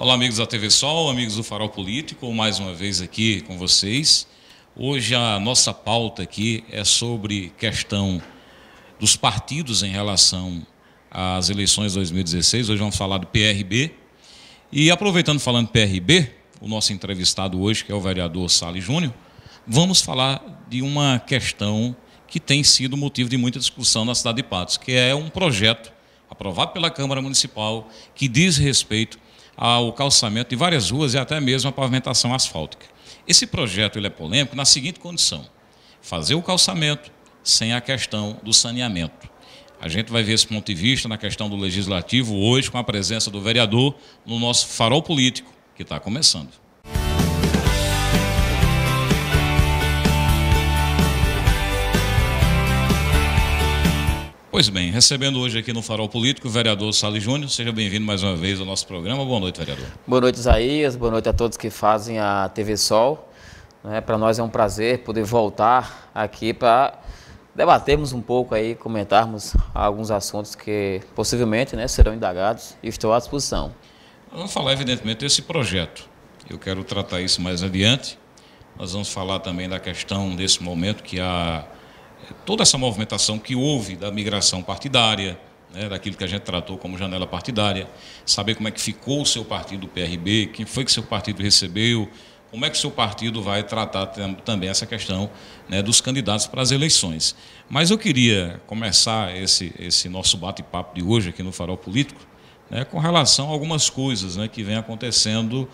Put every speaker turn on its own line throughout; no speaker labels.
Olá, amigos da TV Sol, amigos do Farol Político, mais uma vez aqui com vocês. Hoje a nossa pauta aqui é sobre questão dos partidos em relação às eleições 2016. Hoje vamos falar do PRB. E aproveitando falando PRB, o nosso entrevistado hoje, que é o vereador Sales Júnior, vamos falar de uma questão que tem sido motivo de muita discussão na cidade de Patos, que é um projeto aprovado pela Câmara Municipal que diz respeito ao calçamento de várias ruas e até mesmo a pavimentação asfáltica. Esse projeto ele é polêmico na seguinte condição: fazer o calçamento sem a questão do saneamento. A gente vai ver esse ponto de vista na questão do legislativo hoje, com a presença do vereador no nosso farol político, que está começando. Pois bem, recebendo hoje aqui no Farol Político o vereador Sali Júnior. Seja bem-vindo mais uma vez ao nosso programa. Boa noite, vereador.
Boa noite, Isaías. Boa noite a todos que fazem a TV Sol. É, né? para nós é um prazer poder voltar aqui para debatermos um pouco aí, comentarmos alguns assuntos que possivelmente né, serão indagados e estou à disposição.
Vamos falar, evidentemente, desse projeto. Eu quero tratar isso mais adiante. Nós vamos falar também da questão desse momento que a toda essa movimentação que houve da migração partidária, né, daquilo que a gente tratou como janela partidária, saber como é que ficou o seu partido, do PRB, quem foi que seu partido recebeu, como é que o seu partido vai tratar também essa questão né, dos candidatos para as eleições. Mas eu queria começar esse, esse nosso bate-papo de hoje aqui no Farol Político né, com relação a algumas coisas né, que vem acontecendo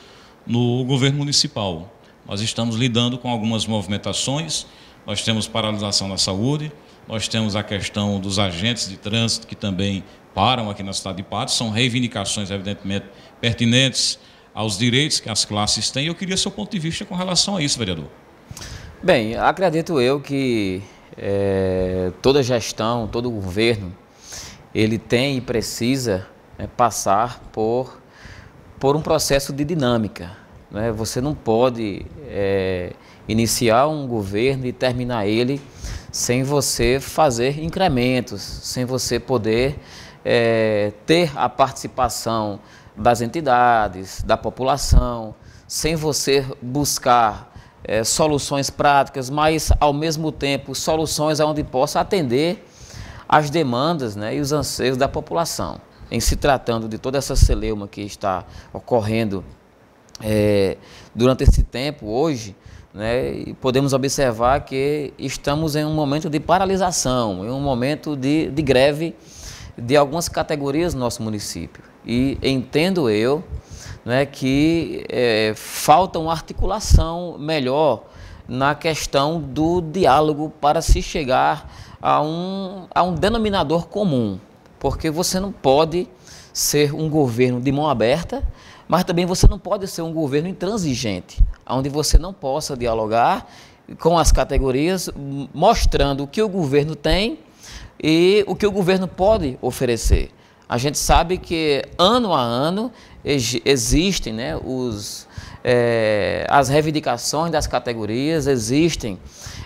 no governo municipal. Nós estamos lidando com algumas movimentações nós temos paralisação da saúde, nós temos a questão dos agentes de trânsito que também param aqui na cidade de Patos, são reivindicações, evidentemente, pertinentes aos direitos que as classes têm. Eu queria seu ponto de vista com relação a isso, vereador.
Bem, acredito eu que é, toda gestão, todo governo, ele tem e precisa né, passar por, por um processo de dinâmica. Né? Você não pode... É, iniciar um governo e terminar ele sem você fazer incrementos, sem você poder é, ter a participação das entidades, da população, sem você buscar é, soluções práticas, mas ao mesmo tempo soluções onde possa atender as demandas né, e os anseios da população. Em se tratando de toda essa celeuma que está ocorrendo é, durante esse tempo, hoje, né? E podemos observar que estamos em um momento de paralisação, em um momento de, de greve de algumas categorias do nosso município. E entendo eu né, que é, falta uma articulação melhor na questão do diálogo para se chegar a um, a um denominador comum, porque você não pode ser um governo de mão aberta mas também você não pode ser um governo intransigente, onde você não possa dialogar com as categorias, mostrando o que o governo tem e o que o governo pode oferecer. A gente sabe que ano a ano existem né, os, é, as reivindicações das categorias, existem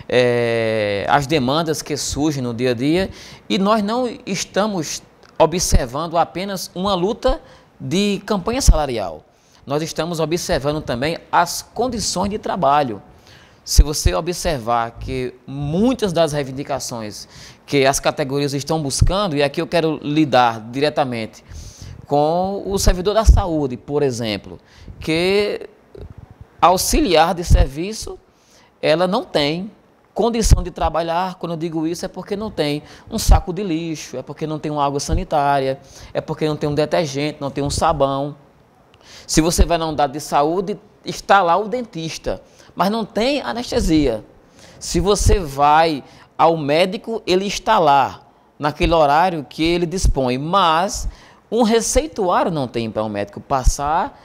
é, as demandas que surgem no dia a dia e nós não estamos observando apenas uma luta de campanha salarial. Nós estamos observando também as condições de trabalho. Se você observar que muitas das reivindicações que as categorias estão buscando, e aqui eu quero lidar diretamente com o servidor da saúde, por exemplo, que auxiliar de serviço ela não tem condição de trabalhar, quando eu digo isso, é porque não tem um saco de lixo, é porque não tem uma água sanitária, é porque não tem um detergente, não tem um sabão. Se você vai na unidade de saúde, está lá o dentista, mas não tem anestesia. Se você vai ao médico, ele está lá, naquele horário que ele dispõe, mas um receituário não tem para o um médico passar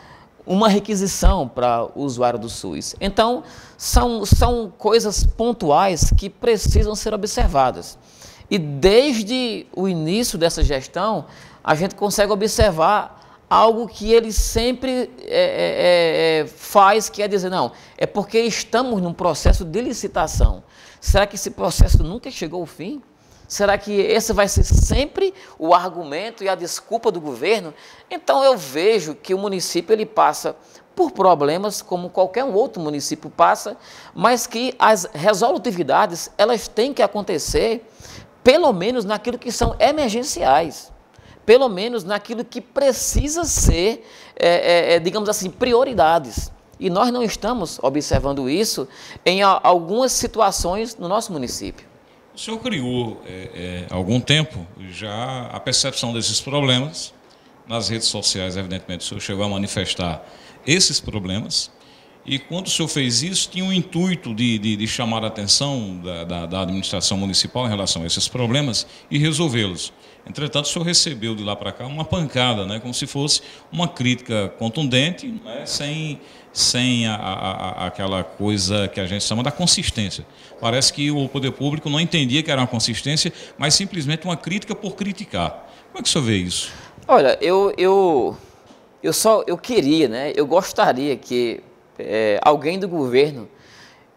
uma requisição para o usuário do SUS. Então, são, são coisas pontuais que precisam ser observadas. E desde o início dessa gestão, a gente consegue observar algo que ele sempre é, é, é, é faz, que é dizer, não, é porque estamos num processo de licitação. Será que esse processo nunca chegou ao fim? Será que esse vai ser sempre o argumento e a desculpa do governo? Então eu vejo que o município ele passa por problemas como qualquer outro município passa, mas que as resolutividades elas têm que acontecer pelo menos naquilo que são emergenciais, pelo menos naquilo que precisa ser, é, é, é digamos assim, prioridades. E nós não estamos observando isso em algumas situações no nosso município.
O senhor criou, é, é, há algum tempo, já a percepção desses problemas. Nas redes sociais, evidentemente, o senhor chegou a manifestar esses problemas. E quando o senhor fez isso, tinha o um intuito de, de, de, chamar a atenção da, da, da administração municipal em relação a esses problemas e resolvê-los. Entretanto, o senhor recebeu de lá para cá uma pancada, né? como se fosse uma crítica contundente, né? sem, sem a, a, aquela coisa que a gente chama da consistência. Parece que o poder público não entendia que era uma consistência, mas simplesmente uma crítica por criticar. Como é que o senhor vê isso?
Olha, eu, eu, eu só eu queria, né? eu gostaria que é, alguém do governo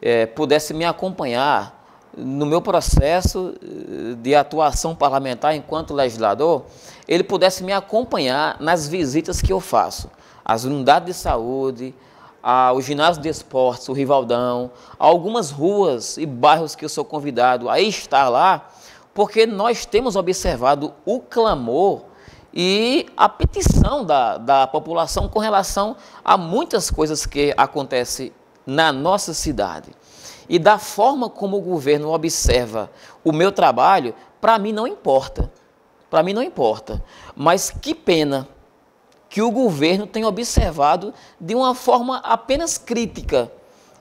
é, pudesse me acompanhar no meu processo eh, de atuação parlamentar enquanto legislador, ele pudesse me acompanhar nas visitas que eu faço às unidades de saúde, ao ginásio de esportes, o Rivaldão, a algumas ruas e bairros que eu sou convidado a estar lá, porque nós temos observado o clamor e a petição da, da população com relação a muitas coisas que acontecem na nossa cidade e da forma como o governo observa o meu trabalho, para mim não importa. Para mim não importa. Mas que pena que o governo tem observado de uma forma apenas crítica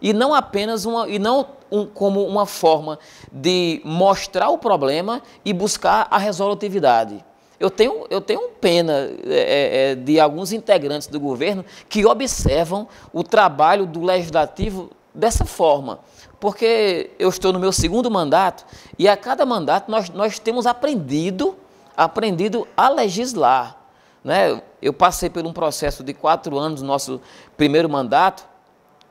e não apenas uma e não um, como uma forma de mostrar o problema e buscar a resolutividade. Eu tenho, eu tenho pena é, é, é de alguns integrantes do governo que observam o trabalho do legislativo dessa forma porque eu estou no meu segundo mandato e a cada mandato nós, nós temos aprendido, aprendido a legislar. Né? Eu passei por um processo de quatro anos no nosso primeiro mandato,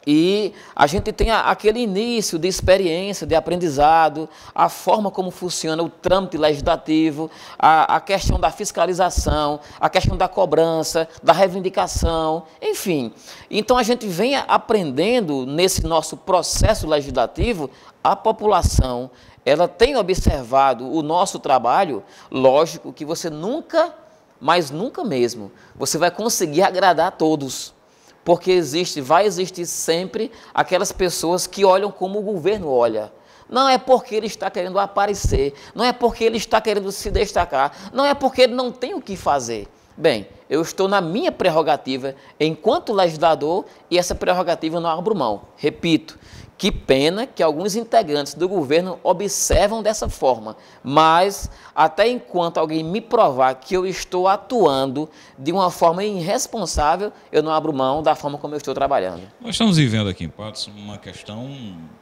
e a gente tem aquele início de experiência, de aprendizado, a forma como funciona o trâmite legislativo, a, a questão da fiscalização, a questão da cobrança, da reivindicação, enfim. Então a gente vem aprendendo nesse nosso processo legislativo a população. Ela tem observado o nosso trabalho, lógico que você nunca, mas nunca mesmo, você vai conseguir agradar a todos porque existe, vai existir sempre aquelas pessoas que olham como o governo olha. Não é porque ele está querendo aparecer, não é porque ele está querendo se destacar, não é porque ele não tem o que fazer. Bem, eu estou na minha prerrogativa enquanto legislador e essa prerrogativa eu não abro mão. Repito, que pena que alguns integrantes do governo observam dessa forma, mas até enquanto alguém me provar que eu estou atuando de uma forma irresponsável, eu não abro mão da forma como eu estou trabalhando.
Nós estamos vivendo aqui em Patos uma questão,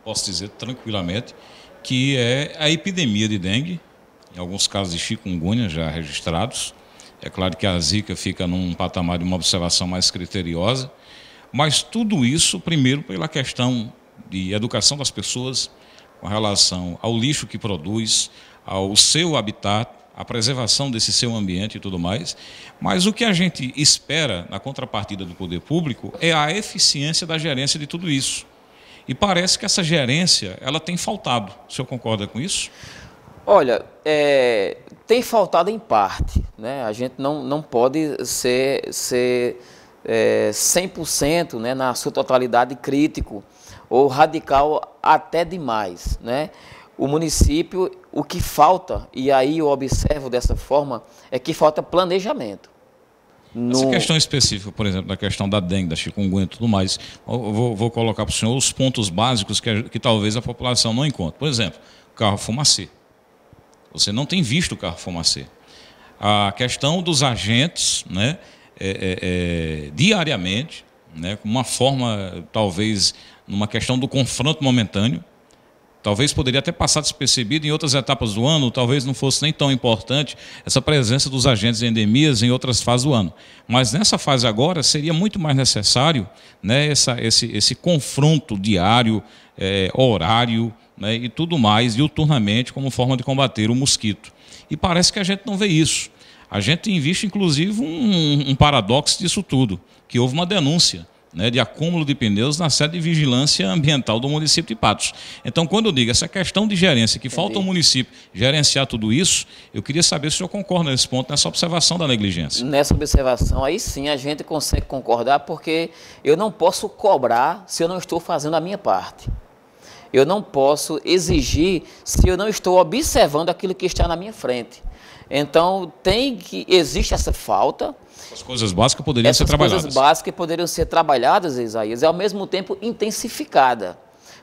posso dizer tranquilamente, que é a epidemia de dengue, em alguns casos de chikungunya já registrados. É claro que a zika fica num patamar de uma observação mais criteriosa, mas tudo isso, primeiro, pela questão de educação das pessoas com relação ao lixo que produz, ao seu habitat, à preservação desse seu ambiente e tudo mais. Mas o que a gente espera na contrapartida do poder público é a eficiência da gerência de tudo isso. E parece que essa gerência ela tem faltado. O senhor concorda com isso?
Olha, é, tem faltado em parte. Né? A gente não, não pode ser, ser é, 100% né, na sua totalidade crítico ou radical até demais, né? O município, o que falta, e aí eu observo dessa forma, é que falta planejamento. No... Essa questão
específica, por exemplo, da questão da dengue, da chikungunya e tudo mais, vou, vou, colocar para o senhor os pontos básicos que, que talvez a população não encontre. Por exemplo, carro fumacê. Você não tem visto o carro fumacê. A questão dos agentes, né, é, é, é, diariamente, né, uma forma talvez numa questão do confronto momentâneo. Talvez poderia até passar despercebido em outras etapas do ano, talvez não fosse nem tão importante essa presença dos agentes de endemias em outras fases do ano. Mas nessa fase agora seria muito mais necessário né, essa, esse, esse confronto diário, é, horário né, e tudo mais, diuturnamente, como forma de combater o mosquito. E parece que a gente não vê isso. A gente invista, inclusive, um, um paradoxo disso tudo, que houve uma denúncia né, de acúmulo de pneus na sede de vigilância ambiental do município de Patos. Então, quando eu digo essa questão de gerência, que Entendi. falta o município gerenciar tudo isso, eu queria saber se o senhor concorda nesse ponto, nessa observação da negligência.
Nessa observação, aí sim a gente consegue concordar, porque eu não posso cobrar se eu não estou fazendo a minha parte eu não posso exigir se eu não estou observando aquilo que está na minha frente. Então tem que existe essa falta.
As coisas básicas poderiam Essas ser trabalhadas. As coisas
básicas poderiam ser trabalhadas, Isaías, e ao mesmo tempo intensificada.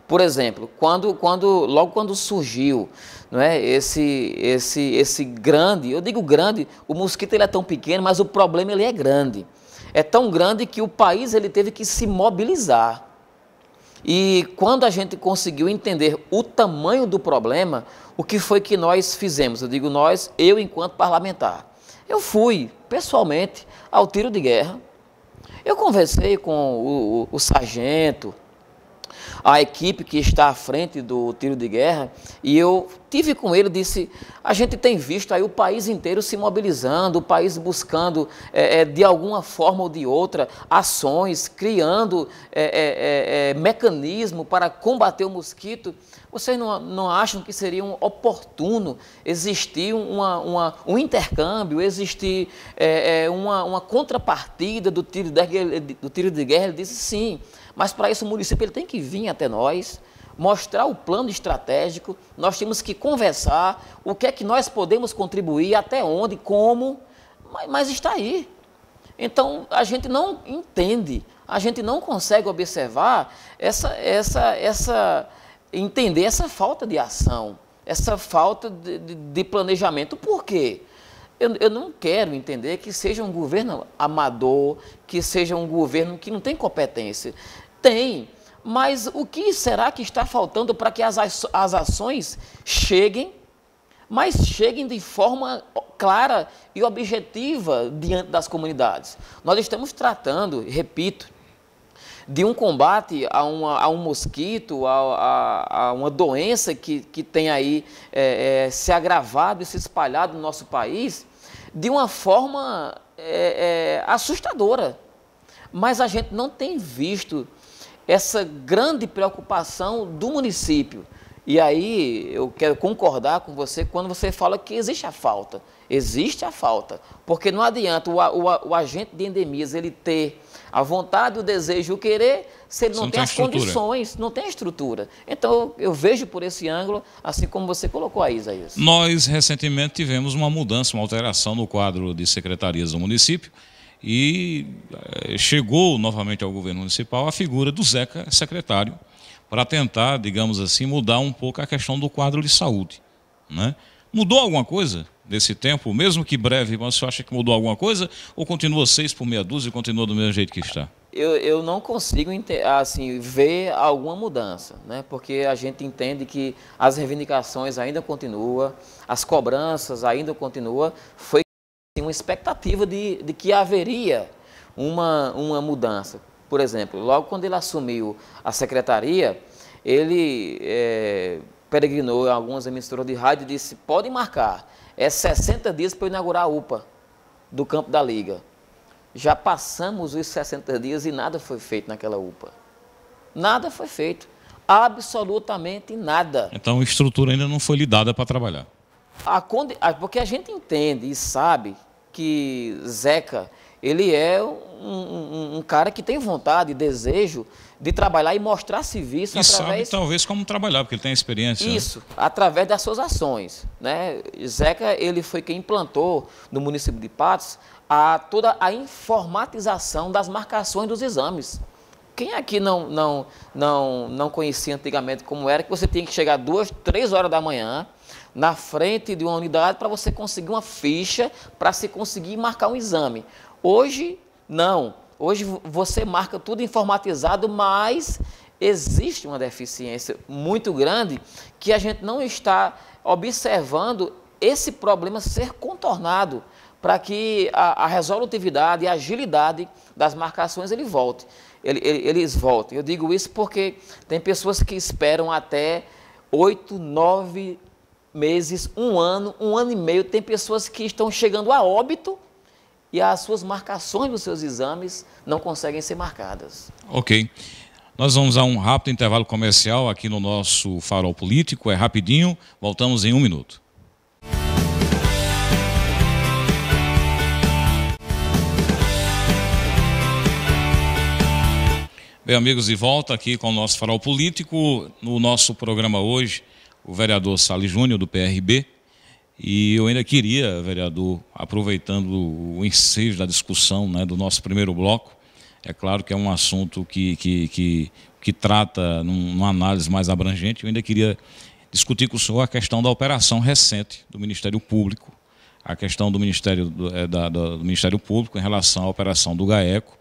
Por exemplo, quando, quando, logo quando surgiu não é, esse, esse, esse grande, eu digo grande, o mosquito ele é tão pequeno, mas o problema ele é grande. É tão grande que o país ele teve que se mobilizar. E quando a gente conseguiu entender o tamanho do problema, o que foi que nós fizemos? Eu digo nós, eu enquanto parlamentar. Eu fui, pessoalmente, ao tiro de guerra. Eu conversei com o, o, o sargento, a equipe que está à frente do tiro de guerra, e eu tive com ele, disse, a gente tem visto aí o país inteiro se mobilizando, o país buscando é, é, de alguma forma ou de outra ações, criando é, mecanismo para combater o mosquito. Vocês não, não acham que seria um oportuno existir uma, uma, um intercâmbio, existir uma, uma, contrapartida do tiro, de, do tiro de guerra? Ele disse sim, mas para isso o município ele tem que vir até nós, mostrar o plano estratégico, nós temos que conversar o que é que nós podemos contribuir, até onde, como, mas, mas está aí. Então a gente não entende, a gente não consegue observar essa, essa, essa entender essa falta de ação, essa falta de, de, de planejamento. Por quê? Eu, eu, não quero entender que seja um governo amador, que seja um governo que não tem competência. Tem. Mas o que será que está faltando para que as, as ações cheguem, mas cheguem de forma clara e objetiva diante das comunidades? Nós estamos tratando, repito, de um combate a, uma, a um mosquito, a, a, a, uma doença que, que tem aí é, é, se agravado e se espalhado no nosso país de uma forma é, é assustadora. Mas a gente não tem visto essa grande preocupação do município. E aí eu quero concordar com você quando você fala que existe a falta. Existe a falta. Porque não adianta o, o, o agente de endemias ele ter a vontade, o desejo, o querer, se ele não, não tem, tem as condições, não tem a estrutura. Então eu vejo por esse ângulo, assim como você colocou aí, Isaías.
Nós recentemente tivemos uma mudança, uma alteração no quadro de secretarias do município e eh, chegou novamente ao governo municipal a figura do Zeca secretário para tentar, digamos assim, mudar um pouco a questão do quadro de saúde. Né? Mudou alguma coisa nesse tempo, mesmo que breve, mas você acha que mudou alguma coisa ou continua seis por meia dúzia e continua do mesmo jeito que está?
Eu, eu não consigo assim, ver alguma mudança, né? porque a gente entende que as reivindicações ainda continuam, as cobranças ainda continuam. Foi uma expectativa de, de que haveria uma, uma mudança. Por exemplo, logo quando ele assumiu a secretaria, ele é, peregrinou em algumas emissoras de rádio e disse: podem marcar, é 60 dias para eu inaugurar a UPA do campo da Liga. Já passamos os 60 dias e nada foi feito naquela UPA. Nada foi feito. Absolutamente nada.
Então a estrutura ainda não foi lhe dada para trabalhar.
A, ah, ah, porque a gente entende e sabe que Zeca, ele é um, um, um, cara que tem vontade, e desejo de trabalhar e mostrar serviço e através... sabe
talvez como trabalhar, porque ele tem experiência. Né? Isso,
através das suas ações. Né? Zeca, ele foi quem implantou no município de Patos a, toda a informatização das marcações dos exames. Quem aqui não, não, não, não conhecia antigamente como era que você tinha que chegar duas, três horas da manhã na frente de uma unidade para você conseguir uma ficha, para se conseguir marcar um exame. Hoje, não. Hoje você marca tudo informatizado, mas existe uma deficiência muito grande que a gente não está observando esse problema ser contornado para que a, a, resolutividade e a agilidade das marcações ele volte, ele, ele, eles voltem. Eu digo isso porque tem pessoas que esperam até 8, 9 meses, um ano, um ano e meio. Tem pessoas que estão chegando a óbito e as suas marcações dos seus exames não conseguem ser marcadas.
Ok. Nós vamos a um rápido intervalo comercial aqui no nosso Farol Político. É rapidinho, voltamos em um minuto. Bem, amigos, de volta aqui com o nosso Farol Político. No nosso programa hoje, o vereador Salles Júnior, do PRB, e eu ainda queria, vereador, aproveitando o ensejo da discussão né, do nosso primeiro bloco, é claro que é um assunto que, que, que, que trata num, numa análise mais abrangente, eu ainda queria discutir com o senhor a questão da operação recente do Ministério Público, a questão do Ministério, do, é, da, do Ministério Público em relação à operação do GAECO,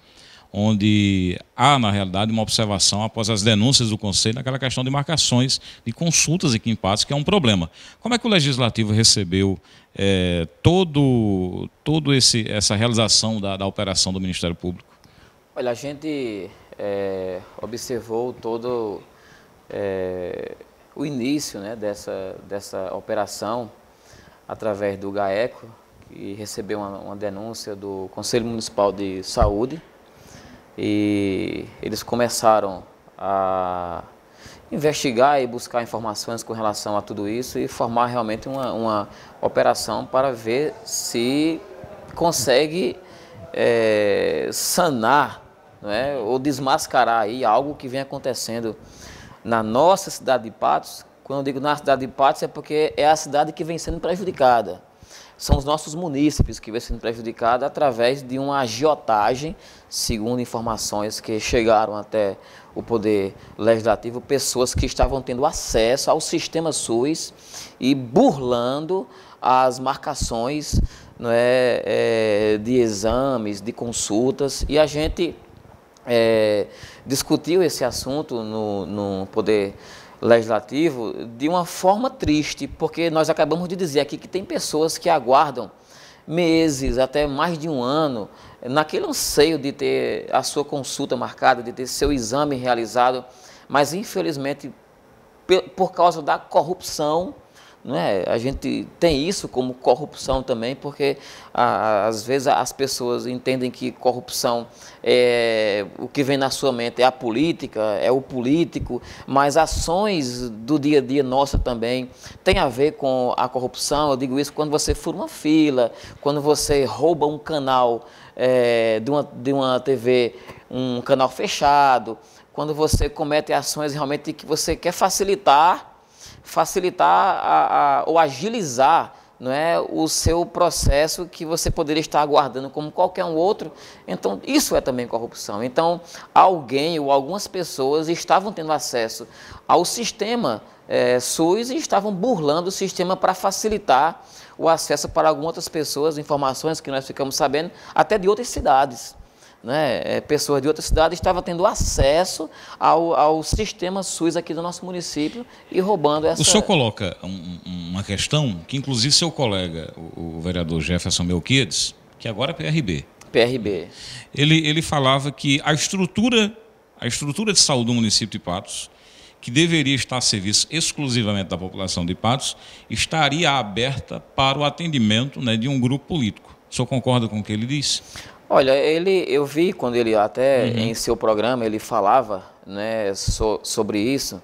onde há, na realidade, uma observação após as denúncias do Conselho naquela questão de marcações de consultas e que que é um problema. Como é que o Legislativo recebeu é, todo, todo esse essa realização da, da operação do Ministério Público?
Olha, a gente é, observou todo é, o início né, dessa, dessa operação através do GAECO, que recebeu uma, uma denúncia do Conselho Municipal de Saúde, e eles começaram a investigar e buscar informações com relação a tudo isso e formar realmente uma, uma operação para ver se consegue é, sanar é, ou desmascarar aí algo que vem acontecendo na nossa cidade de Patos. Quando eu digo na cidade de Patos é porque é a cidade que vem sendo prejudicada são os nossos munícipes que vêm sendo prejudicados através de uma agiotagem, segundo informações que chegaram até o Poder Legislativo, pessoas que estavam tendo acesso ao sistema SUS e burlando as marcações né, é, de exames, de consultas, e a gente é, discutiu esse assunto no, no Poder Legislativo legislativo de uma forma triste, porque nós acabamos de dizer aqui que tem pessoas que aguardam meses, até mais de um ano, naquele anseio de ter a sua consulta marcada, de ter seu exame realizado, mas infelizmente, por causa da corrupção, é? A gente tem isso como corrupção também, porque às vezes as pessoas entendem que corrupção é o que vem na sua mente é a política, é o político, mas ações do dia a dia nossa também tem a ver com a corrupção. Eu digo isso quando você fura uma fila, quando você rouba um canal é, de, uma, de uma TV, um canal fechado, quando você comete ações realmente que você quer facilitar facilitar a, a, ou agilizar não é, o seu processo que você poderia estar aguardando como qualquer um outro. Então, isso é também corrupção. Então, alguém ou algumas pessoas estavam tendo acesso ao sistema é, SUS e estavam burlando o sistema para facilitar o acesso para algumas outras pessoas, informações que nós ficamos sabendo, até de outras cidades né, é, pessoas de outras cidades estavam tendo acesso ao, ao sistema SUS aqui do nosso município e roubando essa. O senhor
coloca um, uma questão que, inclusive, seu colega, o, vereador Jefferson Melquides, que agora é PRB. PRB. Ele, ele falava que a estrutura, a estrutura de saúde do município de Patos, que deveria estar a serviço exclusivamente da população de Patos, estaria aberta para o atendimento né, de um grupo político. O senhor concorda com o que ele disse?
Olha, ele, eu vi quando ele até uhum. em seu programa ele falava né, so, sobre isso.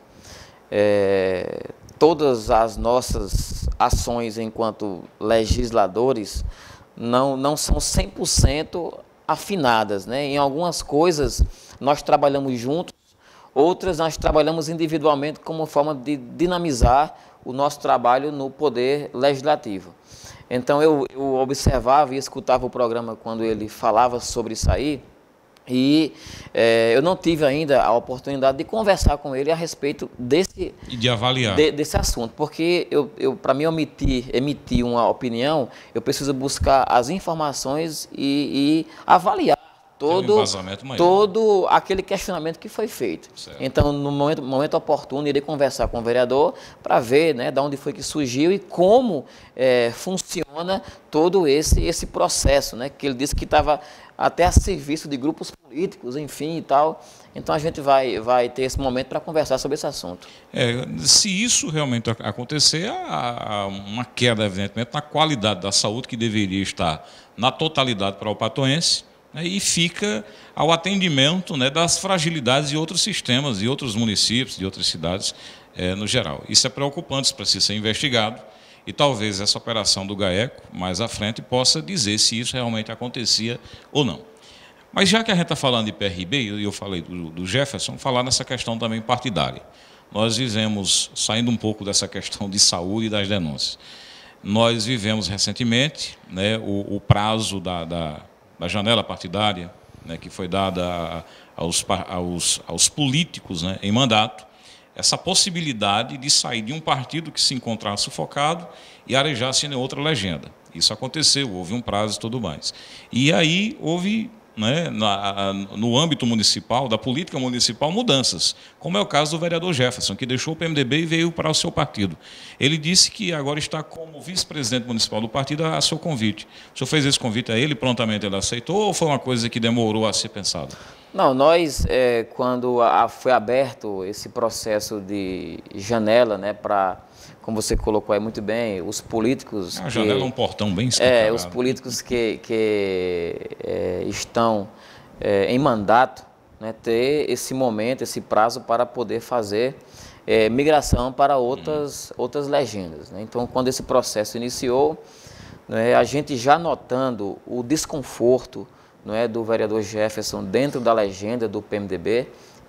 É, todas as nossas ações enquanto legisladores não, não são 100% afinadas. Né? Em algumas coisas nós trabalhamos juntos, outras nós trabalhamos individualmente como forma de dinamizar o nosso trabalho no poder legislativo. Então eu, eu observava e escutava o programa quando ele falava sobre isso aí, e eh, eu não tive ainda a oportunidade de conversar com ele a respeito desse
e de avaliar de,
desse assunto, porque eu, eu para mim omitir, emitir uma opinião, eu preciso buscar as informações e, e avaliar todo, um todo aquele questionamento que foi feito. Certo. Então, no momento, momento oportuno, irei conversar com o vereador para ver né, de onde foi que surgiu e como é, funciona todo esse, esse processo, né, que ele disse que estava até a serviço de grupos políticos, enfim e tal. Então a gente vai, vai ter esse momento para conversar sobre esse assunto.
É, se isso realmente acontecer, há uma queda, evidentemente, na qualidade da saúde que deveria estar na totalidade para o patoense né, e fica ao atendimento né, das fragilidades de outros sistemas, de outros municípios, de outras cidades é, no geral. Isso é preocupante, isso precisa ser investigado e talvez essa operação do GAECO, mais à frente, possa dizer se isso realmente acontecia ou não. Mas já que a gente está falando de PRB, e eu falei do, do Jefferson, falar nessa questão também partidária. Nós vivemos, saindo um pouco dessa questão de saúde e das denúncias, nós vivemos recentemente né, o, o prazo da, da da janela partidária, né, que foi dada aos, aos, aos políticos né, em mandato, essa possibilidade de sair de um partido que se encontrava sufocado e arejasse em outra legenda. Isso aconteceu, houve um prazo e tudo mais. E aí houve né, na, no âmbito municipal, da política municipal, mudanças, como é o caso do vereador Jefferson, que deixou o PMDB e veio para o seu partido. Ele disse que agora está como vice-presidente municipal do partido a, seu convite. O senhor fez esse convite a ele, prontamente ele aceitou, ou foi uma coisa que demorou a ser pensada?
Não, nós, é, quando a, foi aberto esse processo de janela né, para como você colocou aí muito bem, os políticos. A janela é um portão bem é, escancarado. É, os políticos que, que é, estão é, em mandato, né, ter esse momento, esse prazo para poder fazer é, migração para outras, hum. outras legendas. Né? Então, quando esse processo iniciou, né, a gente já notando o desconforto né, do vereador Jefferson dentro da legenda do PMDB,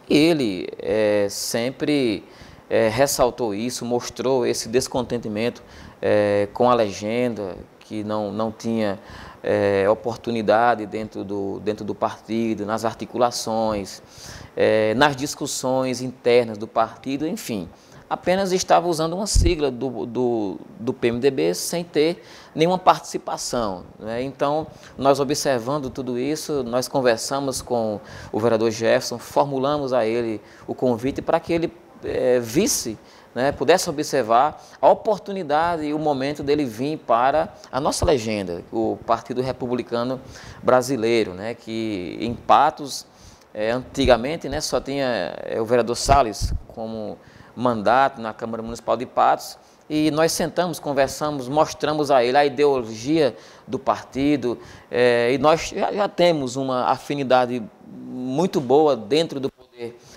ele é, sempre é, ressaltou isso, mostrou esse descontentamento é, com a legenda, que não, não tinha é, oportunidade dentro do, dentro do partido, nas articulações, é, nas discussões internas do partido, enfim. Apenas estava usando uma sigla do, do, do PMDB sem ter nenhuma participação. Né? Então, nós observando tudo isso, nós conversamos com o vereador Jefferson, formulamos a ele o convite para que ele é, visse, né, pudesse observar a oportunidade e o momento dele vir para a nossa legenda, o Partido Republicano Brasileiro, né, que em Patos, é, antigamente, né, só tinha eh, o vereador Salles como mandato na Câmara Municipal de Patos, e nós sentamos, conversamos, mostramos a ele a ideologia do partido, é, e nós já, já temos uma afinidade muito boa dentro do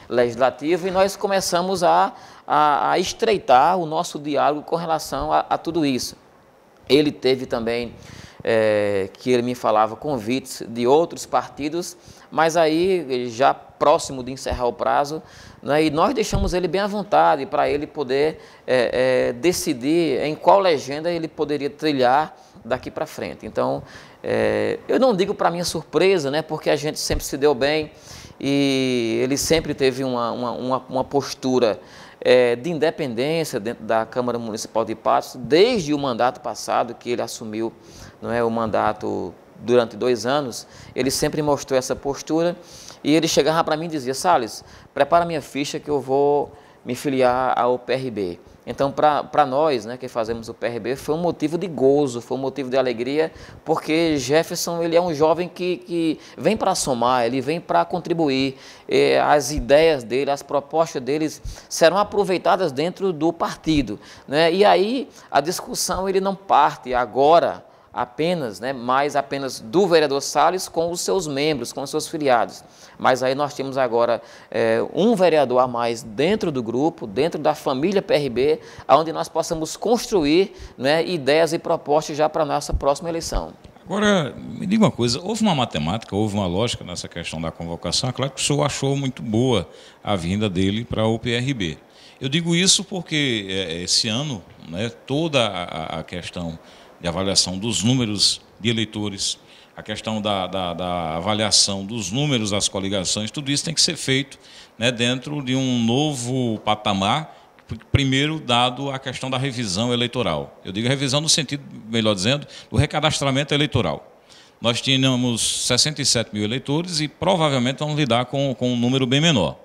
legislativo e nós começamos a, a, a estreitar o nosso diálogo com relação a, a tudo isso. Ele teve também, é, que ele me falava, convites de outros partidos, mas aí já próximo de encerrar o prazo, né, e nós deixamos ele bem à vontade para ele poder é, é, decidir em qual legenda ele poderia trilhar daqui para frente. Então, é, eu não digo para minha surpresa, né, porque a gente sempre se deu bem, e ele sempre teve uma, uma, uma, uma postura é, de independência dentro da Câmara Municipal de Patos, desde o mandato passado que ele assumiu não é, o mandato durante dois anos, ele sempre mostrou essa postura e ele chegava para mim e dizia, Salles, prepara minha ficha que eu vou me filiar ao PRB. Então, para nós né, que fazemos o PRB, foi um motivo de gozo, foi um motivo de alegria, porque Jefferson ele é um jovem que, que vem para somar, ele vem para contribuir. É, as ideias dele, as propostas deles serão aproveitadas dentro do partido. Né? E aí a discussão ele não parte agora apenas, né, mais apenas do vereador Salles com os seus membros, com os seus filiados. Mas aí nós temos agora é, um vereador a mais dentro do grupo, dentro da família PRB, onde nós possamos construir né, ideias e propostas já para a nossa próxima eleição.
Agora, me diga uma coisa, houve uma matemática, houve uma lógica nessa questão da convocação. É claro que o senhor achou muito boa a vinda dele para o PRB. Eu digo isso porque é, esse ano, né, toda a, a questão de avaliação dos números de eleitores, a questão da, da, da, avaliação dos números das coligações, tudo isso tem que ser feito né, dentro de um novo patamar, primeiro dado a questão da revisão eleitoral. Eu digo revisão no sentido, melhor dizendo, do recadastramento eleitoral. Nós tínhamos 67 mil eleitores e provavelmente vamos lidar com, com um número bem menor.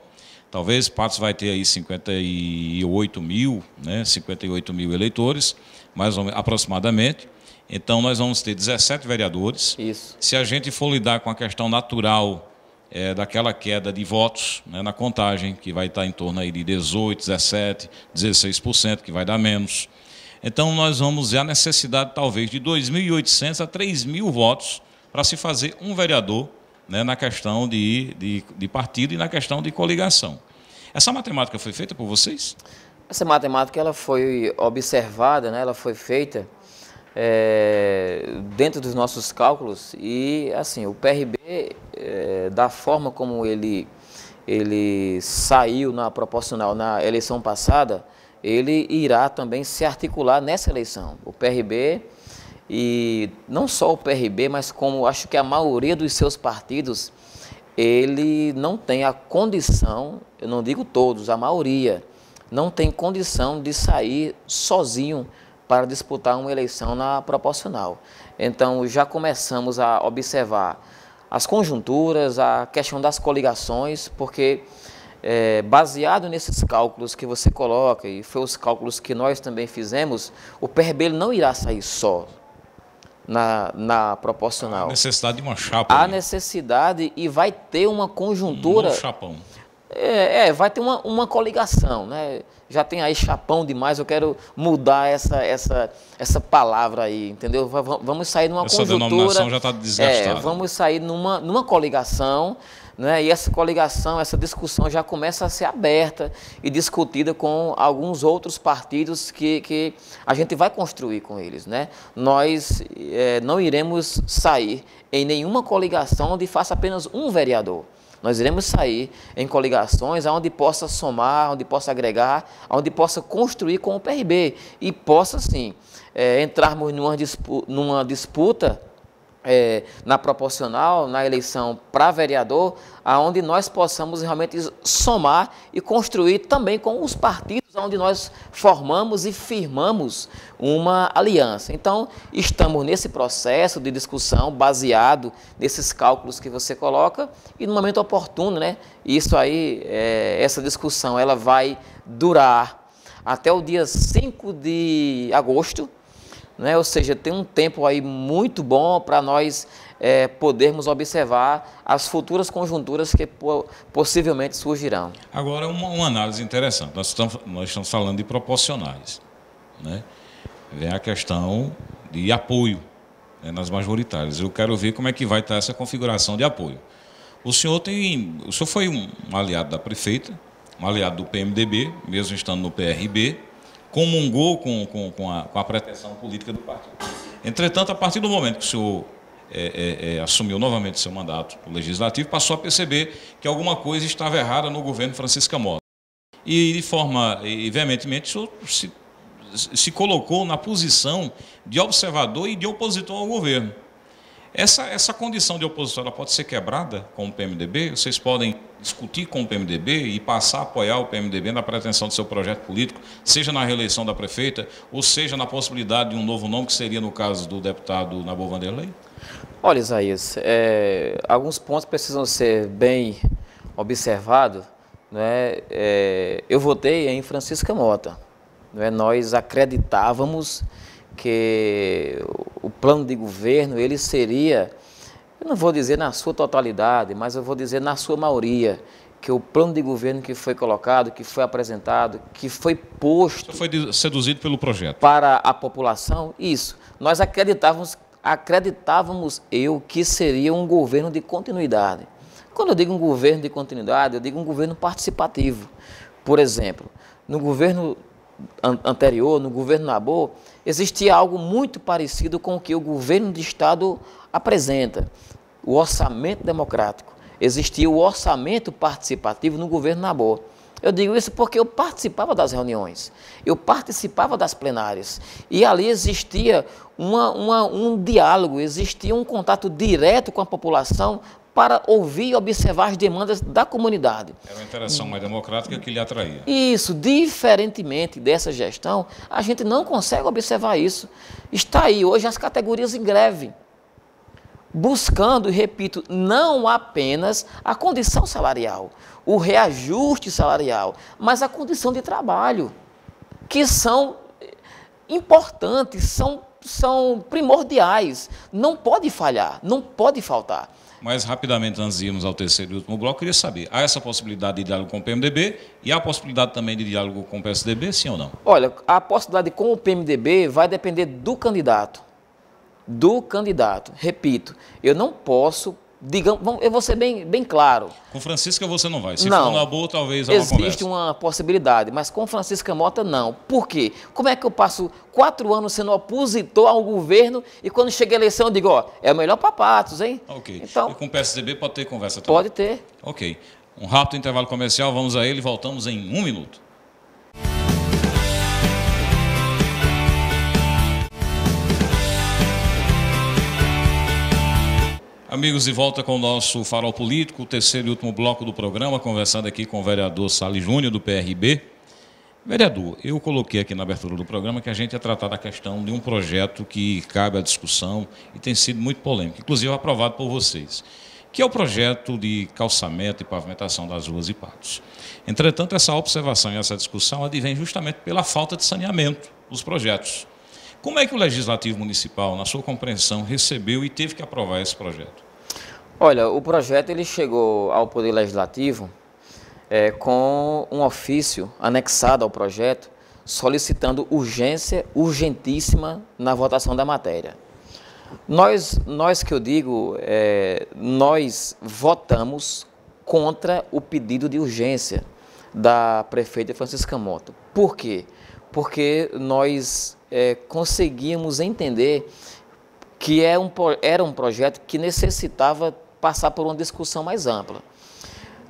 Talvez Patos vai ter aí 58 mil, né, 58 mil eleitores, mais ou menos, aproximadamente. Então, nós vamos ter 17 vereadores. Isso. Se a gente for lidar com a questão natural é, daquela queda de votos né, na contagem, que vai estar em torno aí de 18%, 17%, 16%, que vai dar menos. Então, nós vamos ver a necessidade, talvez, de 2.800 a 3.000 votos para se fazer um vereador né, na questão de, de, de partido e na questão de coligação. Essa matemática foi feita por vocês?
Essa matemática ela foi observada, né? ela foi feita é, dentro dos nossos cálculos e assim o PRB é, da forma como ele ele saiu na proporcional na eleição passada ele irá também se articular nessa eleição o PRB e não só o PRB mas como acho que a maioria dos seus partidos ele não tem a condição eu não digo todos a maioria não tem condição de sair sozinho para disputar uma eleição na proporcional. Então já começamos a observar as conjunturas, a questão das coligações, porque é, baseado nesses cálculos que você coloca, e foi os cálculos que nós também fizemos, o PRB não irá sair só na, na proporcional. Há necessidade de uma chapa. Há né? necessidade e vai ter uma conjuntura. Um chapão é, é, vai ter uma, uma coligação, né? Já tem aí chapão demais, eu quero mudar essa, essa, essa palavra aí, entendeu? Vamos sair numa essa conjuntura... Essa denominação já está é, desgastada. É, vamos sair numa, numa coligação, né? E essa coligação, essa discussão já começa a ser aberta e discutida com alguns outros partidos que, que a gente vai construir com eles, né? Nós é, não iremos sair em nenhuma coligação onde faça apenas um vereador. Nós iremos sair em coligações onde possa somar, onde possa agregar, onde possa construir com o PRB e possa, sim, é, entrarmos numa, numa disputa é, na proporcional, na eleição para vereador, aonde nós possamos realmente somar e construir também com os partidos onde nós formamos e firmamos uma aliança. Então, estamos nesse processo de discussão baseado nesses cálculos que você coloca e no momento oportuno, né? Isso aí, é, essa discussão, ela vai durar até o dia 5 de agosto, né? ou seja, tem um tempo aí muito bom para nós é, podermos observar as futuras conjunturas que po possivelmente surgirão.
Agora, uma, uma, análise interessante. Nós estamos, nós estamos falando de proporcionais. Né? Vem a questão de apoio né, nas majoritárias. Eu quero ver como é que vai estar essa configuração de apoio. O senhor tem. O senhor foi um aliado da prefeita, um aliado do PMDB, mesmo estando no PRB comungou com, com, com, a, com a pretensão política do partido. Entretanto, a partir do momento que o senhor é, é, é, assumiu novamente seu mandato legislativo, passou a perceber que alguma coisa estava errada no governo Francisca Mota. E, de forma e, veementemente, senhor se, se colocou na posição de observador e de opositor ao governo. Essa, essa condição de oposição ela pode ser quebrada com o PMDB? Vocês podem discutir com o PMDB e passar a apoiar o PMDB na pretensão do seu projeto político, seja na reeleição da prefeita, ou seja na possibilidade de um novo nome, que seria no caso do deputado Nabu Vanderlei?
Olha, Isaías, é, alguns pontos precisam ser bem observados. Né? É, eu votei em Francisca Mota. Né? Nós acreditávamos que o plano de governo ele seria, eu não vou dizer na sua totalidade, mas eu vou dizer na sua maioria, que o plano de governo que foi colocado, que foi apresentado, que foi posto. Você foi
seduzido pelo projeto.
Para a população, isso. Nós acreditávamos, acreditávamos eu que seria um governo de continuidade. Quando eu digo um governo de continuidade, eu digo um governo participativo. Por exemplo, no governo an anterior, no governo Nabô, existia algo muito parecido com o que o governo de Estado apresenta, o orçamento democrático. Existia o orçamento participativo no governo Nabô. Eu digo isso porque eu participava das reuniões, eu participava das plenárias. E ali existia uma, uma, um diálogo, existia um contato direto com a população para ouvir e observar as demandas da comunidade.
Era uma interação mais democrática que lhe atraía.
Isso, diferentemente dessa gestão, a gente não consegue observar isso. Está aí hoje as categorias em greve, buscando, repito, não apenas a condição salarial, o reajuste salarial, mas a condição de trabalho, que são eh, importantes, são, são primordiais, não pode falhar, não pode faltar.
Mas, rapidamente, antes de irmos ao terceiro e último bloco, queria saber, há essa possibilidade de diálogo com o PMDB e há a possibilidade também de diálogo com o PSDB, sim ou não?
Olha, a possibilidade com o PMDB vai depender do candidato. Do candidato. Repito, eu não posso digamos, eu vou ser bem, bem claro. Com Francisca você não vai. Se não, for na boa,
talvez há Existe
uma possibilidade, mas com Francisca Mota não. Por quê? Como é que eu passo quatro anos sendo opositor ao governo e quando chega a eleição eu digo, ó, é o melhor papatos, hein?
Ok. Então, e com o PSDB pode ter conversa também? Pode ter. Ok. Um rápido intervalo comercial, vamos a ele, voltamos em um minuto. Amigos, de volta com o nosso Farol Político, o terceiro e último bloco do programa, conversando aqui com o vereador Salles Júnior, do PRB. Vereador, eu coloquei aqui na abertura do programa que a gente ia é tratar da questão de um projeto que cabe à discussão e tem sido muito polêmico, inclusive aprovado por vocês, que é o projeto de calçamento e pavimentação das ruas e patos. Entretanto, essa observação e essa discussão advém justamente pela falta de saneamento dos projetos. Como é que o Legislativo Municipal, na sua compreensão, recebeu e teve que aprovar esse projeto?
Olha, o projeto ele chegou ao Poder Legislativo é, com um ofício anexado ao projeto solicitando urgência urgentíssima na votação da matéria. Nós, nós que eu digo, é, nós votamos contra o pedido de urgência da prefeita Francisca Moto. Por quê? Porque nós é, conseguíamos entender que é um, era um projeto que necessitava passar por uma discussão mais ampla.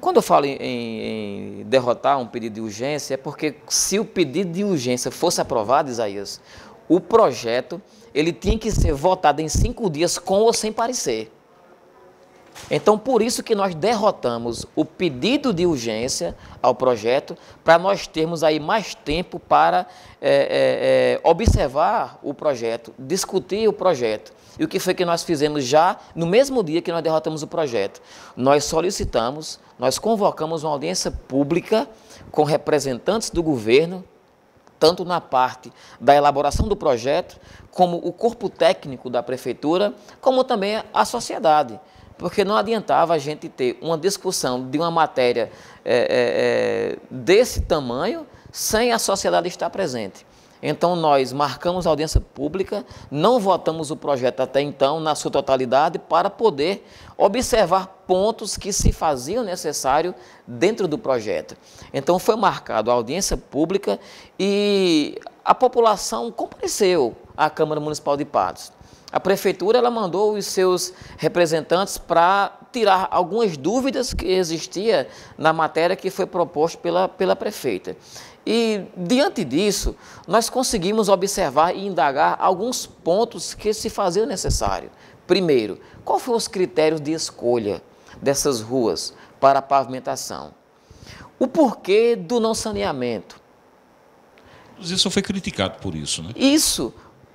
Quando eu falo em, em, derrotar um pedido de urgência, é porque se o pedido de urgência fosse aprovado, Isaías, o projeto ele tinha que ser votado em cinco dias com ou sem parecer. Então, por isso que nós derrotamos o pedido de urgência ao projeto, para nós termos aí mais tempo para é, é, é, observar o projeto, discutir o projeto. E o que foi que nós fizemos já no mesmo dia que nós derrotamos o projeto? Nós solicitamos, nós convocamos uma audiência pública com representantes do governo, tanto na parte da elaboração do projeto, como o corpo técnico da prefeitura, como também a sociedade. Porque não adiantava a gente ter uma discussão de uma matéria é, é, é desse tamanho sem a sociedade estar presente. Então, nós marcamos a audiência pública, não votamos o projeto até então, na sua totalidade, para poder observar pontos que se faziam necessário dentro do projeto. Então, foi marcado a audiência pública e a população compareceu à Câmara Municipal de Patos a prefeitura ela mandou os seus representantes para tirar algumas dúvidas que existia na matéria que foi proposta pela, pela prefeita. E, diante disso, nós conseguimos observar e indagar alguns pontos que se faziam necessário. Primeiro, qual foram os critérios de escolha dessas ruas para a pavimentação? O porquê do não saneamento? Inclusive, foi criticado por isso, né? Isso,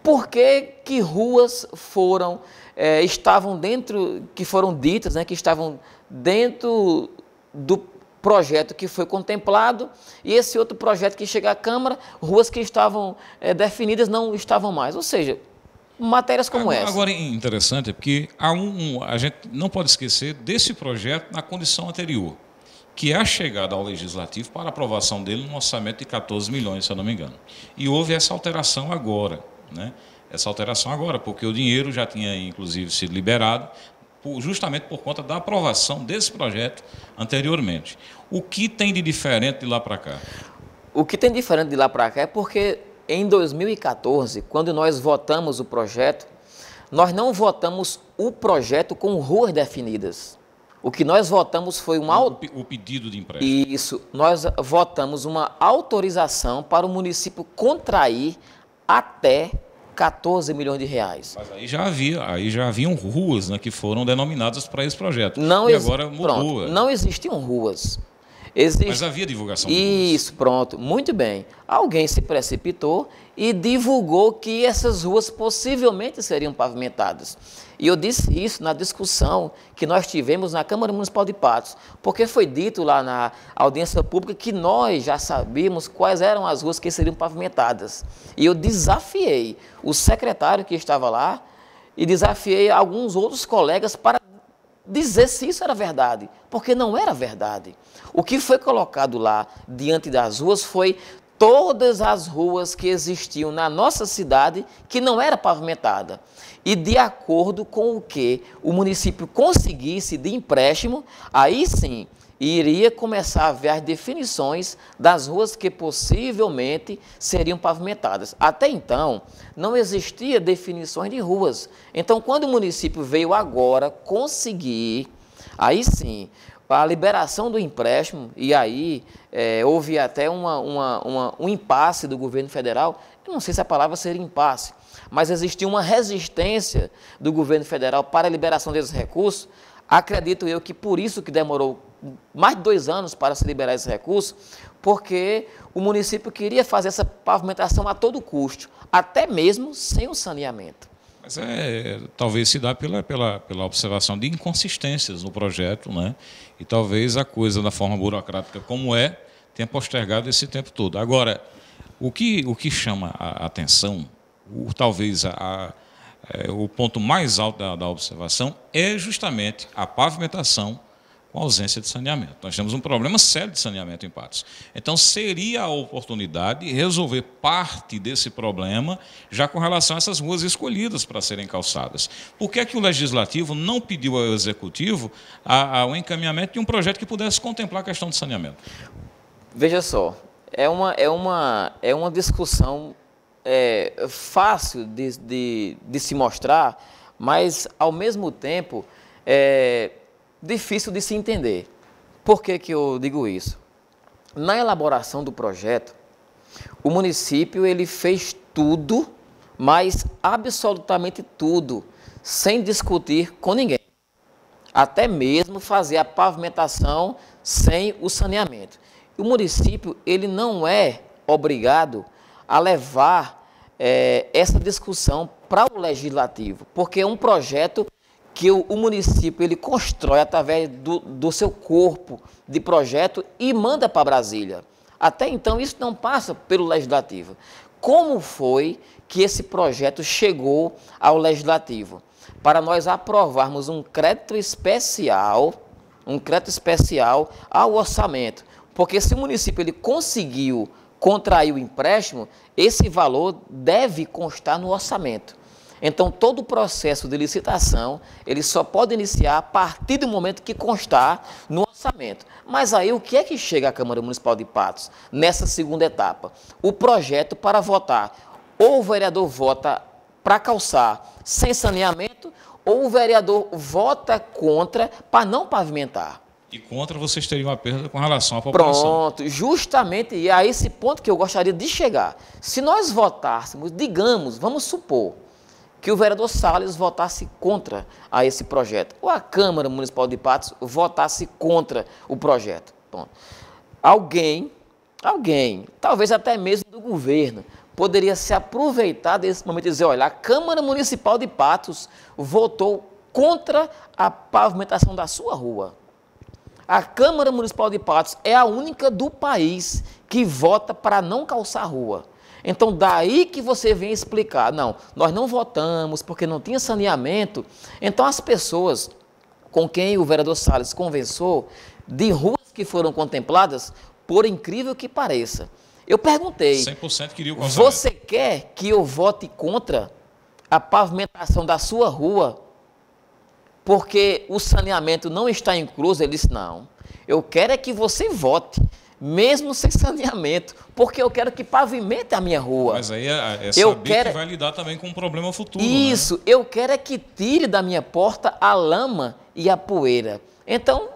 por que, que ruas foram, é, estavam dentro, que foram ditas, né, que estavam dentro do projeto que foi contemplado e esse outro projeto que chega à Câmara, ruas que estavam é, definidas não estavam mais. Ou seja, matérias como agora, essa.
Agora é interessante porque há um, a gente não pode esquecer desse projeto na condição anterior, que é a chegada ao Legislativo para aprovação dele num orçamento de 14 milhões, se eu não me engano. E houve essa alteração agora né, essa alteração agora, porque o dinheiro já tinha, inclusive, sido liberado, por, justamente por conta da aprovação desse projeto anteriormente. O que tem de diferente de lá para cá?
O que tem de diferente de lá para cá é porque em 2014, quando nós votamos o projeto, nós não votamos o projeto com ruas definidas. O que nós votamos foi uma. O, o pedido de empréstimo. Isso. Nós votamos uma autorização para o município contrair até 14 milhões de reais. Mas aí
já havia, aí já haviam ruas né, que foram denominadas para esse projeto. Não e agora mudou. Pronto, é. não
existiam ruas. Existe... Mas havia divulgação. Isso, pronto. Muito bem. Alguém se precipitou e divulgou que essas ruas possivelmente seriam pavimentadas. E eu disse isso na discussão que nós tivemos na Câmara Municipal de Patos, porque foi dito lá na audiência pública que nós já sabíamos quais eram as ruas que seriam pavimentadas. E eu desafiei o secretário que estava lá e desafiei alguns outros colegas para dizer se isso era verdade, porque não era verdade. O que foi colocado lá diante das ruas foi todas as ruas que existiam na nossa cidade que não era pavimentada. E de acordo com o que o município conseguisse de empréstimo, aí sim iria começar a ver as definições das ruas que possivelmente seriam pavimentadas. Até então, não existia definições de ruas. Então, quando o município veio agora conseguir, aí sim, a liberação do empréstimo, e aí é, houve até uma, uma, uma, um impasse do governo federal, eu não sei se a palavra seria impasse, mas existiu uma resistência do governo federal para a liberação desses recursos, acredito eu que por isso que demorou mais de dois anos para se liberar esses recursos, porque o município queria fazer essa pavimentação a todo custo, até mesmo sem o saneamento. Mas
é, talvez se dá pela, pela, pela observação de inconsistências no projeto, né? E talvez a coisa, da forma burocrática como é, tenha postergado esse tempo todo. Agora, o que, o que chama a atenção, o, talvez a, a é, o ponto mais alto da, da observação, é justamente a pavimentação com ausência de saneamento. Nós temos um problema sério de saneamento em Patos. Então, seria a oportunidade de resolver parte desse problema já com relação a essas ruas escolhidas para serem calçadas. Por que, é que o Legislativo não pediu ao Executivo a, a, o encaminhamento de um projeto que pudesse contemplar a questão de
saneamento? Veja só, é uma, é uma, é uma discussão é, fácil de, de, de se mostrar, mas, ao mesmo tempo, é, difícil de se entender. Por que, que eu digo isso? Na elaboração do projeto, o município ele fez tudo, mas absolutamente tudo, sem discutir com ninguém. Até mesmo fazer a pavimentação sem o saneamento. O município ele não é obrigado a levar é, essa discussão para o legislativo, porque é um projeto que o, o município ele constrói através do, do seu corpo de projeto e manda para Brasília. Até então, isso não passa pelo legislativo. Como foi que esse projeto chegou ao legislativo? Para nós aprovarmos um crédito especial, um crédito especial ao orçamento. Porque se o município ele conseguiu contrair o empréstimo, esse valor deve constar no orçamento. Então, todo o processo de licitação, ele só pode iniciar a partir do momento que constar no orçamento. Mas aí, o que é que chega à Câmara Municipal de Patos nessa segunda etapa? O projeto para votar. Ou o vereador vota para calçar sem saneamento, ou o vereador vota contra para não pavimentar.
E contra vocês teriam uma perda com relação à população.
Pronto, justamente e é a esse ponto que eu gostaria de chegar. Se nós votássemos, digamos, vamos supor, que o vereador Salles votasse contra a esse projeto, ou a Câmara Municipal de Patos votasse contra o projeto. Bom, alguém, alguém, talvez até mesmo do governo, poderia se aproveitar desse momento e dizer, olha, a Câmara Municipal de Patos votou contra a pavimentação da sua rua. A Câmara Municipal de Patos é a única do país que vota para não calçar rua. Então, daí que você vem explicar: não, nós não votamos porque não tinha saneamento. Então, as pessoas com quem o vereador Salles conversou, de ruas que foram contempladas, por incrível que pareça. Eu perguntei:
100% queria o Você
quer que eu vote contra a pavimentação da sua rua? Porque o saneamento não está incluso? Ele disse: não. Eu quero é que você vote mesmo sem saneamento, porque eu quero que pavimente a minha rua. Mas aí é, é eu quero... que vai
lidar também com um problema futuro. Né? Isso,
né? eu quero é que tire da minha porta a lama e a poeira. Então,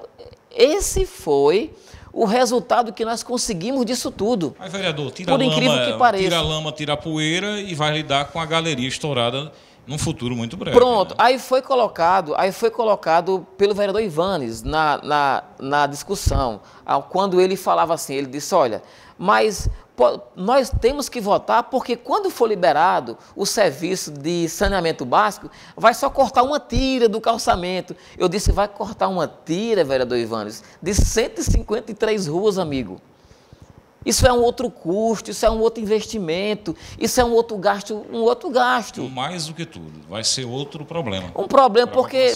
esse foi o resultado que nós conseguimos disso tudo. Mas,
vereador, tira, Por a, incrível lama, que pareça. tira a lama, tira a poeira e vai lidar com a galeria estourada num futuro muito breve. Pronto,
né? aí foi colocado, aí foi colocado pelo vereador Ivanes na, na, na discussão, ah, quando ele falava assim, ele disse, olha, mas nós temos que votar porque quando for liberado o serviço de saneamento básico, vai só cortar uma tira do calçamento. Eu disse, vai cortar uma tira, vereador Ivanes, de 153 ruas, amigo. Isso é um outro custo, isso é um outro investimento, isso é um outro gasto, um outro gasto.
Mais do que tudo, vai ser outro problema.
Um problema porque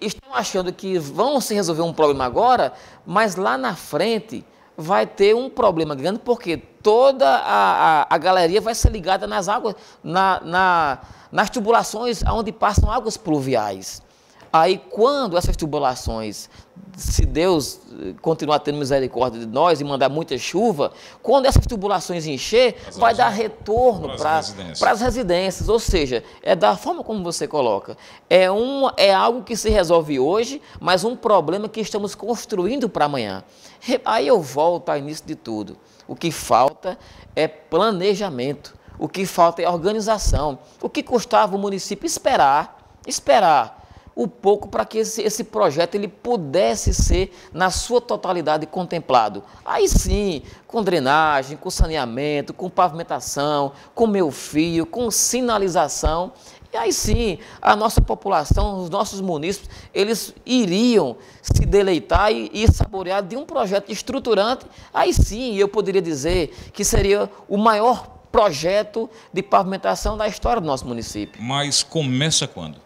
estão achando que vão se resolver um problema agora, mas lá na frente vai ter um problema grande porque toda a, a, a galeria vai ser ligada nas águas, na, na, nas tubulações onde passam águas pluviais. Aí, quando essas tribulações, se Deus eh, continuar tendo misericórdia de nós e mandar muita chuva, quando essas tribulações encher, as vai as dar retorno para as, residências. as residências. Ou seja, é da forma como você coloca. É, um, é algo que se resolve hoje, mas um problema que estamos construindo para amanhã. Aí eu volto ao início de tudo. O que falta é planejamento. O que falta é organização. O que custava o município esperar, esperar o pouco para que esse, esse projeto ele pudesse ser, na sua totalidade, contemplado. Aí sim, com drenagem, com saneamento, com pavimentação, com meu fio, com sinalização. E aí sim, a nossa população, os nossos munícipes, eles iriam se deleitar e, e saborear de um projeto estruturante. Aí sim, eu poderia dizer que seria o maior projeto de pavimentação da história do nosso município. Mas começa quando?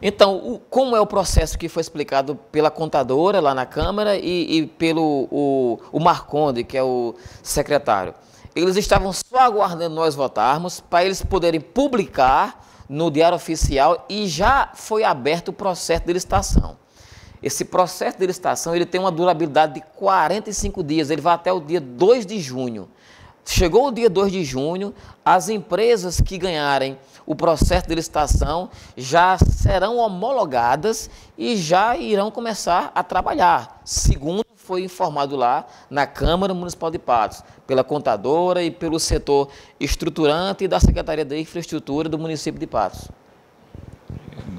Então, o, como é o processo que foi explicado pela contadora lá na Câmara e, e pelo o, o Marconde, que é o secretário? Eles estavam só aguardando nós votarmos para eles poderem publicar no Diário Oficial e já foi aberto o processo de licitação. Esse processo de licitação ele tem uma durabilidade de 45 dias, ele vai até o dia 2 de junho. Chegou o dia 2 de junho, as empresas que ganharem o processo de licitação, já serão homologadas e já irão começar a trabalhar, segundo foi informado lá na Câmara Municipal de Patos, pela contadora e pelo setor estruturante e da Secretaria da Infraestrutura do município de Patos.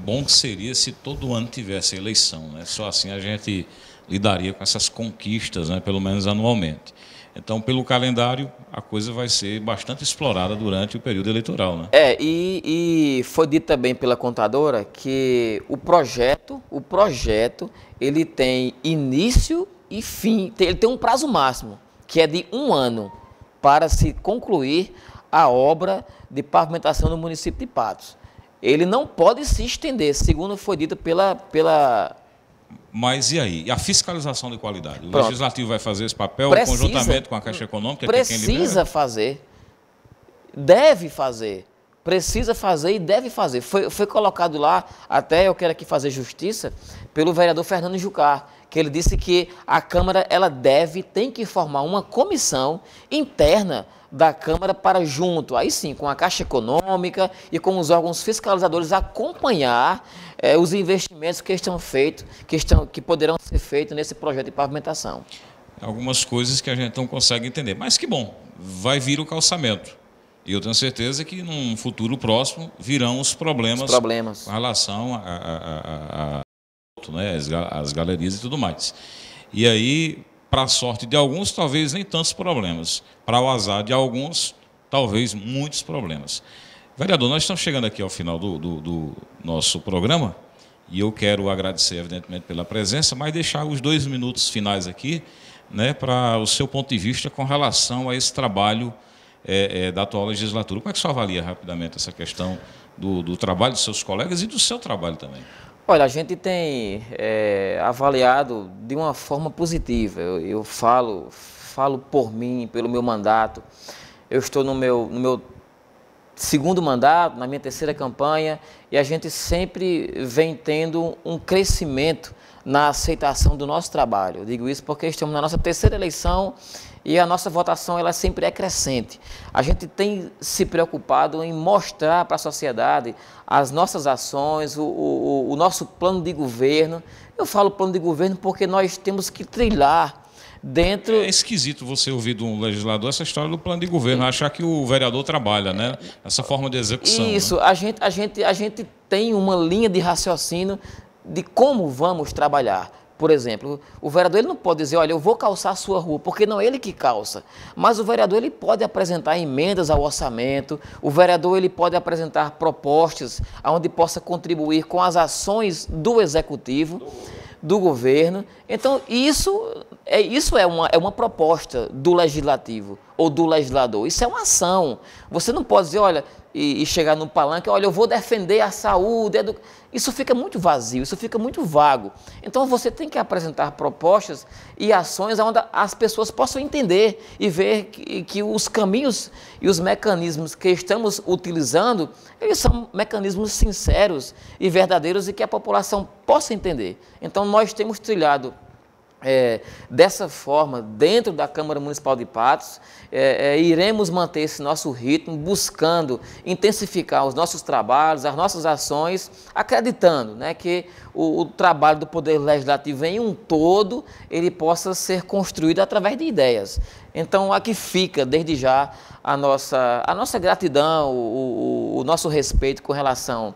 Bom que seria se todo ano tivesse eleição, né? só assim a gente lidaria com essas conquistas, né? pelo menos anualmente. Então, pelo calendário, a coisa vai ser bastante explorada durante o período eleitoral. Né?
É, e, e foi dito também pela contadora que o projeto, o projeto, ele tem início e fim, ele tem um prazo máximo, que é de um ano, para se concluir a obra de pavimentação do município de Patos. Ele não pode se estender, segundo foi dito pela, pela
mas e aí? E a fiscalização de qualidade? Pronto. O legislativo vai fazer esse papel precisa, conjuntamente com a Caixa Econômica? É precisa
fazer. Deve fazer. Precisa fazer e deve fazer. Foi, foi colocado lá, até eu quero aqui fazer justiça, pelo vereador Fernando Jucar, que ele disse que a Câmara ela deve, tem que formar uma comissão interna da Câmara para junto, aí sim, com a Caixa Econômica e com os órgãos fiscalizadores acompanhar é, os investimentos que estão feitos, que, estão, que poderão ser feitos nesse projeto de pavimentação. Algumas
coisas que a gente não consegue entender, mas que bom, vai vir o calçamento. E eu tenho certeza que num futuro próximo virão os problemas, os problemas. com relação a, a, a, a, né, as, as galerias e tudo mais. E aí para a sorte de alguns, talvez nem tantos problemas. Para o azar de alguns, talvez muitos problemas. Vereador, nós estamos chegando aqui ao final do, do, do nosso programa e eu quero agradecer, evidentemente, pela presença, mas deixar os dois minutos finais aqui né, para o seu ponto de vista com relação a esse trabalho é, é, da atual legislatura. Como é que o senhor avalia rapidamente essa questão do, do trabalho dos seus colegas e do seu trabalho também?
Olha, a gente tem é, avaliado de uma forma positiva. Eu, eu, falo, falo por mim, pelo meu mandato. Eu estou no meu, no meu segundo mandato, na minha terceira campanha, e a gente sempre vem tendo um crescimento na aceitação do nosso trabalho. Eu digo isso porque estamos na nossa terceira eleição e a nossa votação ela sempre é crescente. A gente tem se preocupado em mostrar para a sociedade as nossas ações, o, o, o nosso plano de governo. Eu falo plano de governo porque nós temos que trilhar dentro.
É esquisito você ouvir de um legislador essa história do plano de governo, achar que o vereador trabalha, né? Essa forma de execução. Isso, né?
a, gente, a, gente, a gente tem uma linha de raciocínio de como vamos trabalhar. Por exemplo, o vereador ele não pode dizer, olha, eu vou calçar a sua rua, porque não é ele que calça. Mas o vereador ele pode apresentar emendas ao orçamento, o vereador ele pode apresentar propostas onde possa contribuir com as ações do executivo, do governo. Então, isso é, isso é, uma, é uma proposta do legislativo ou do legislador. Isso é uma ação. Você não pode dizer, olha, e, e chegar no palanque, olha, eu vou defender a saúde. Edu... Isso fica muito vazio, isso fica muito vago. Então você tem que apresentar propostas e ações onde as pessoas possam entender e ver que, que os caminhos e os mecanismos que estamos utilizando, eles são mecanismos sinceros e verdadeiros e que a população possa entender. Então nós temos trilhado é, dessa forma, dentro da Câmara Municipal de Patos, é, é, iremos manter esse nosso ritmo, buscando intensificar os nossos trabalhos, as nossas ações, acreditando né, que o, o, trabalho do Poder Legislativo em um todo, ele possa ser construído através de ideias. Então, aqui fica, desde já, a nossa, a nossa gratidão, o, o, o nosso respeito com relação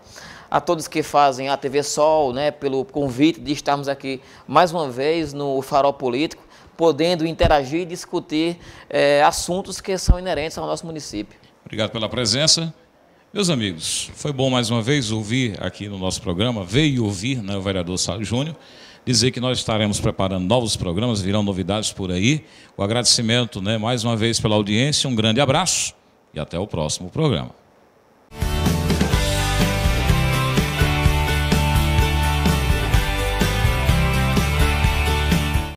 a todos que fazem a TV Sol, né, pelo convite de estarmos aqui mais uma vez no Farol Político, podendo interagir e discutir é, assuntos que são inerentes ao nosso município.
Obrigado pela presença. Meus amigos, foi bom mais uma vez ouvir aqui no nosso programa, veio ouvir né, o vereador Sá Júnior, dizer que nós estaremos preparando novos programas, virão novidades por aí. O agradecimento né, mais uma vez pela audiência, um grande abraço e até o próximo programa.